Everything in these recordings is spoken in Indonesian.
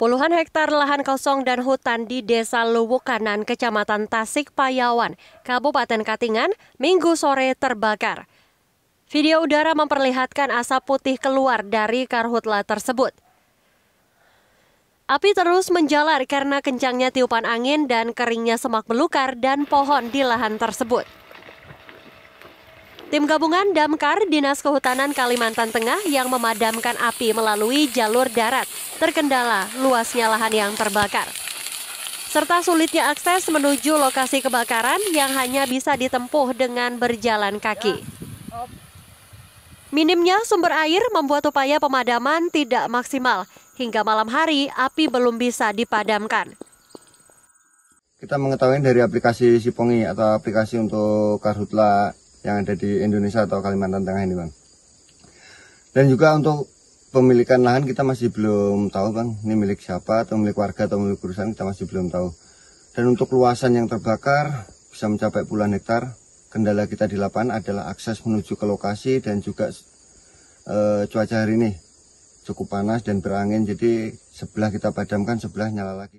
Puluhan hektar lahan kosong dan hutan di Desa Luwukanan, Kanan, Kecamatan Tasik Payawan, Kabupaten Katingan, Minggu sore terbakar. Video udara memperlihatkan asap putih keluar dari karhutla tersebut. Api terus menjalar karena kencangnya tiupan angin dan keringnya semak belukar dan pohon di lahan tersebut. Tim gabungan Damkar Dinas Kehutanan Kalimantan Tengah yang memadamkan api melalui jalur darat terkendala luasnya lahan yang terbakar. Serta sulitnya akses menuju lokasi kebakaran yang hanya bisa ditempuh dengan berjalan kaki. Minimnya sumber air membuat upaya pemadaman tidak maksimal. Hingga malam hari, api belum bisa dipadamkan. Kita mengetahui dari aplikasi Sipongi atau aplikasi untuk Karhutla yang ada di Indonesia atau Kalimantan Tengah ini bang. Dan juga untuk pemilikan lahan kita masih belum tahu bang, ini milik siapa atau milik warga atau milik perusahaan kita masih belum tahu. Dan untuk luasan yang terbakar bisa mencapai puluhan hektar. Kendala kita di lapangan adalah akses menuju ke lokasi dan juga e, cuaca hari ini cukup panas dan berangin. Jadi sebelah kita padamkan, sebelah nyala lagi.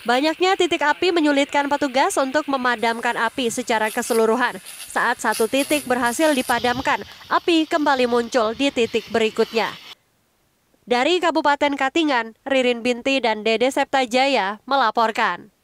Banyaknya titik api menyulitkan petugas untuk memadamkan api secara keseluruhan. Saat satu titik berhasil dipadamkan, api kembali muncul di titik berikutnya. Dari Kabupaten Katingan, Ririn Binti dan Dede Septajaya melaporkan.